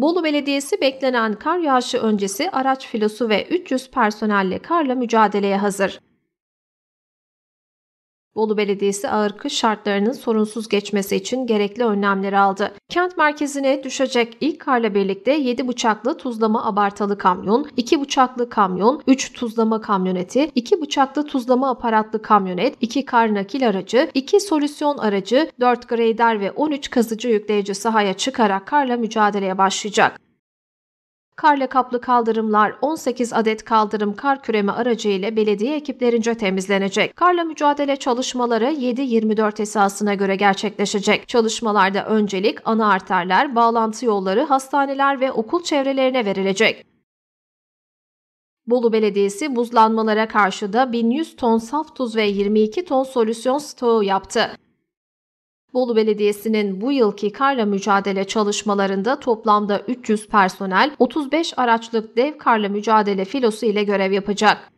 Bolu Belediyesi beklenen kar yağışı öncesi araç filosu ve 300 personelle karla mücadeleye hazır. Bolu Belediyesi ağır kış şartlarının sorunsuz geçmesi için gerekli önlemleri aldı. Kent merkezine düşecek ilk karla birlikte 7 bıçaklı tuzlama abartalı kamyon, 2 bıçaklı kamyon, 3 tuzlama kamyoneti, 2 bıçaklı tuzlama aparatlı kamyonet, 2 kar nakil aracı, 2 solüsyon aracı, 4 grader ve 13 kazıcı yükleyici sahaya çıkarak karla mücadeleye başlayacak. Karla kaplı kaldırımlar 18 adet kaldırım kar küreme aracı ile belediye ekiplerince temizlenecek. Karla mücadele çalışmaları 7-24 esasına göre gerçekleşecek. Çalışmalarda öncelik ana arterler, bağlantı yolları, hastaneler ve okul çevrelerine verilecek. Bolu Belediyesi buzlanmalara karşı da 1100 ton saf tuz ve 22 ton solüsyon stoğu yaptı. Bolu Belediyesi'nin bu yılki karla mücadele çalışmalarında toplamda 300 personel 35 araçlık dev karla mücadele filosu ile görev yapacak.